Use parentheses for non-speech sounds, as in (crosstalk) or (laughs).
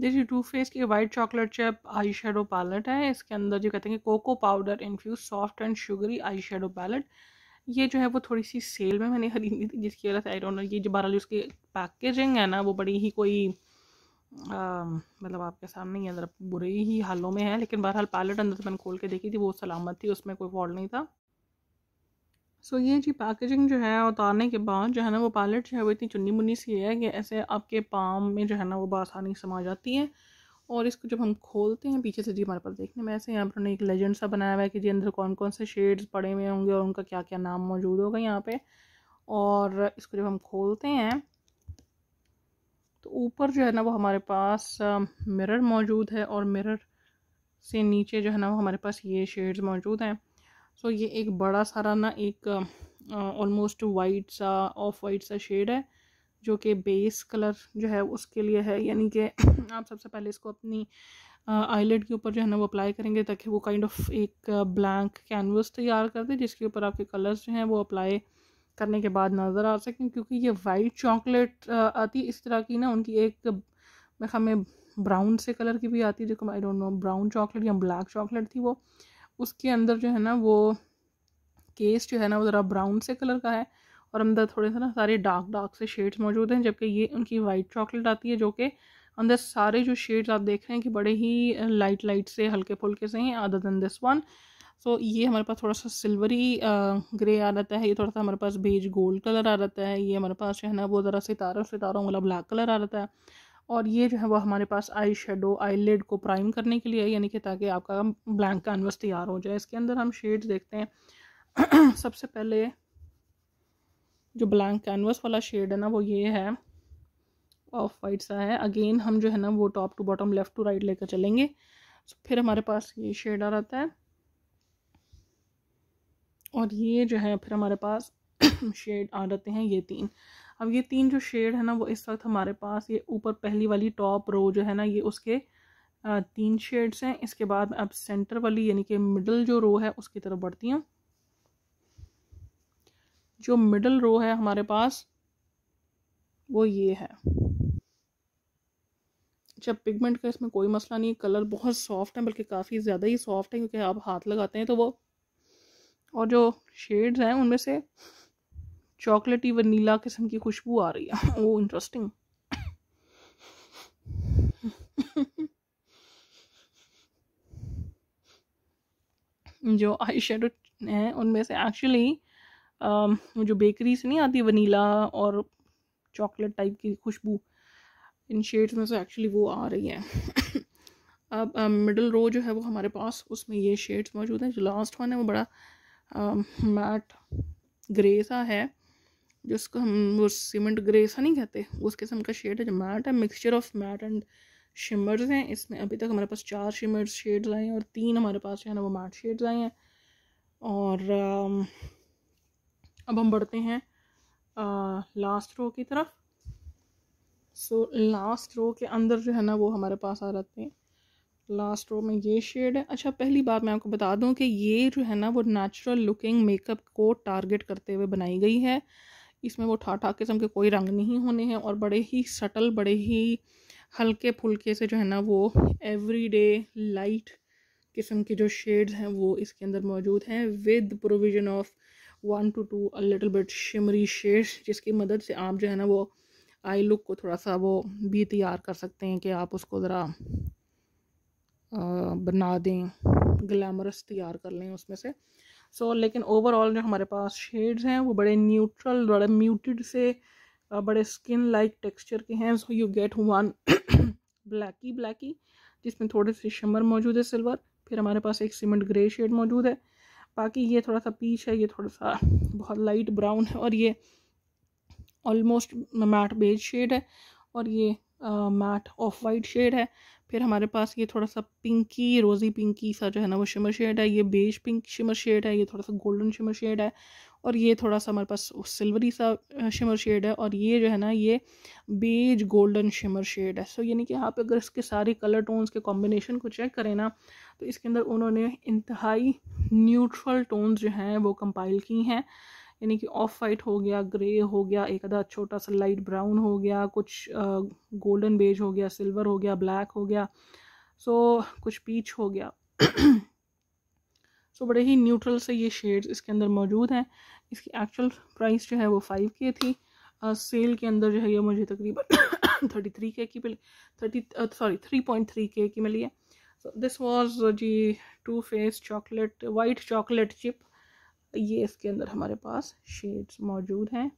देखिए too faced की white chocolate chip eye shadow palette है इसके अंदर जो कहते हैं cocoa powder infused soft and sugary eye shadow palette ये जो है वो थोड़ी सी सेल में मैंने खरीदी थी जिसकी वजह से आई डोंट नो ये जो बहरहाल उसकी पैकेजिंग है ना वो बड़ी ही कोई मतलब आपके सामने ही अंदर बुरे ही हालों में है लेकिन बहरहाल पैलेट अंदर से मैंने खोल के देखी थी वो सलामत थी उसमें कोई फॉल्ट नहीं था सो so, ये जी पैकेजिंग जो है उतारने के बाद जो है ना वो पैलेट जो है वो इतनी चुन्नी मुन्नी सी है कि ऐसे आपके पाम में जो है ना वो बसानी समा जाती है और इसको जब हम खोलते हैं पीछे से जी हमारे पास देखने में ऐसे यहाँ पर उन्होंने एक लेजेंड सा बनाया हुआ है कि जी अंदर कौन कौन से शेड्स पड़े हुए होंगे और उनका क्या क्या नाम मौजूद होगा यहाँ पर और इसको जब हम खोलते हैं तो ऊपर जो है ना वो हमारे पास मिरर मौजूद है और मिरर से नीचे जो है ना वो हमारे पास ये शेड्स मौजूद हैं सो ये एक बड़ा सारा ना एक ऑलमोस्ट वाइट सा ऑफ वाइट सा शेड है जो कि बेस कलर जो है उसके लिए है यानी कि (clears throat) आप सबसे पहले इसको अपनी आईलेट के ऊपर जो है ना वो अप्लाई करेंगे ताकि वो काइंड ऑफ एक ब्लैंक कैनवस तैयार कर दे जिसके ऊपर आपके कलर्स जो हैं वो अप्लाई करने के बाद नज़र आ सकें क्योंकि ये वाइट चॉकलेट आती इस तरह की ना उनकी एक मैं हमें ब्राउन से कलर की भी आती है जो I don't know brown chocolate या ब्लैक चॉकलेट थी वो उसके अंदर जो है ना वो केस जो है ना वो ज़रा ब्राउन से कलर का है और अंदर थोड़े से ना सारे डार्क डार्क से शेड्स मौजूद हैं जबकि ये उनकी वाइट चॉकलेट आती है जो कि अंदर सारे जो शेड्स आप देख रहे हैं कि बड़े ही लाइट लाइट से हल्के फुल्के से हैं other than this one so ये हमारे पास थोड़ा सा सिल्वरी ग्रे आ जाता है ये थोड़ा सा हमारे पास बेज गोल्ड कलर आ जाता है ये हमारे पास जो है ना वो ज़रा सितारों सितारों वाला ब्लैक कलर आ जाता है और ये जो है वो हमारे पास आई शेडो आई लेड को प्राइम करने के लिए है यानी कि ताकि आपका ब्लैंक कैनवस तैयार हो जाए इसके अंदर हम शेड्स देखते हैं (clears throat) सबसे पहले जो ब्लैंक कैनवस वाला शेड है ना वो ये है ऑफ वाइट सा है अगेन हम जो है ना वो top to bottom left to right लेकर चलेंगे फिर हमारे पास ये शेड आ रहता है और ये जो है फिर हमारे पास (clears throat) शेड आ जाते हैं ये तीन अब ये तीन जो शेड है ना वो इस वक्त हमारे पास ये ऊपर पहली वाली टॉप रो जो है ना ये उसके तीन शेड्स हैं इसके बाद अब सेंटर वाली यानी कि मिडल जो रो है उसकी तरफ बढ़ती हूँ जो मिडल रो है हमारे पास वो ये है अच्छा पिगमेंट का इसमें कोई मसला नहीं कलर बहुत सॉफ्ट है बल्कि काफ़ी ज़्यादा ही सॉफ्ट है क्योंकि आप हाथ लगाते हैं तो वो और जो शेड्स हैं उनमें से चॉकलेटी वनीला किस्म की खुशबू आ रही है वो (laughs) इंटरेस्टिंग जो आई शेडो हैं उनमें से एक्चुअली um, जो बेकरी से नहीं आती वनीला और चॉकलेट टाइप की खुशबू इन शेड्स में से एक्चुअली वो आ रही है (coughs) अब मिडल um, रो जो है वो हमारे पास उसमें ये शेड्स मौजूद हैं जो लास्ट वन है वो बड़ा मैट um, ग्रे सा है जिसको हम वो सीमेंट ग्रे सा नहीं कहते उस किस्म का शेड है जो मैट है mixture of matte and shimmers हैं इसमें अभी तक हमारे पास चार शिमर्स शेड्स आए हैं और तीन हमारे पास जो है ना वो मैट शेड्स आए हैं और um, अब हम बढ़ते हैं लास्ट uh, रो की तरफ सो लास्ट रो के अंदर जो है ना वो हमारे पास आ जाते हैं लास्ट रो में ये शेड है अच्छा पहली बात मैं आपको बता दूं कि ये जो है ना वो नेचुरल लुकिंग मेकअप को टारगेट करते हुए बनाई गई है इसमें वो ठा ठा किस्म के कोई रंग नहीं होने हैं और बड़े ही सटल बड़े ही हल्के फुलके से जो है ना वो एवरीडे लाइट किस्म के जो शेड्स हैं वो इसके अंदर मौजूद हैं with provision of one two two a little bit shimmery shades जिसकी मदद से आप जो है ना वो आई लुक को थोड़ा सा वो भी तैयार कर सकते हैं कि आप उसको ज़रा बना दें ग्लैमरस तैयार कर लें उसमें से सो so, लेकिन ओवरऑल जो हमारे पास शेड्स हैं वो बड़े न्यूट्रल बड़े म्यूटेड से बड़े स्किन लाइक टेक्सचर के हैं so you get one blacky blacky जिसमें थोड़े से शमर मौजूद है सिल्वर फिर हमारे पास एक सीमेंट ग्रे शेड मौजूद है बाकी ये थोड़ा सा पीच है ये थोड़ा सा बहुत लाइट ब्राउन है और ये ऑलमोस्ट मैट बेज शेड है और ये मैट ऑफ वाइट शेड है फिर हमारे पास ये थोड़ा सा पिंकी रोज़ी पिंकी सा जो है ना वो शिमर शेड है ये बेज पिंक शिमर शेड है ये थोड़ा सा गोल्डन शिमर शेड है और ये थोड़ा सा हमारे पास सिल्वरी सा शिमर शेड है और ये जो है ना ये बेज गोल्डन शिमर शेड है सो यानी कि आप अगर इसके सारे कलर टोन्स के कॉम्बिनेशन को चेक करें ना तो इसके अंदर उन्होंने इंतहाई न्यूट्रल टोन्स जो हैं वो कंपाइल की हैं यानी कि ऑफ वाइट हो गया ग्रे हो गया एक आधा छोटा सा लाइट ब्राउन हो गया कुछ गोल्डन बेज हो गया सिल्वर हो गया ब्लैक हो गया सो so, कुछ पीच हो गया सो so, बड़े ही न्यूट्रल से ये शेड्स इसके अंदर मौजूद हैं इसकी एक्चुअल प्राइस जो है वो फाइव के थी सेल uh, के अंदर जो है ये मुझे तकरीबन थर्टी थ्री के की thirty sorry three point three के की मिली है this was G Too Faced chocolate white chocolate chip ये इसके अंदर हमारे पास शेड्स मौजूद हैं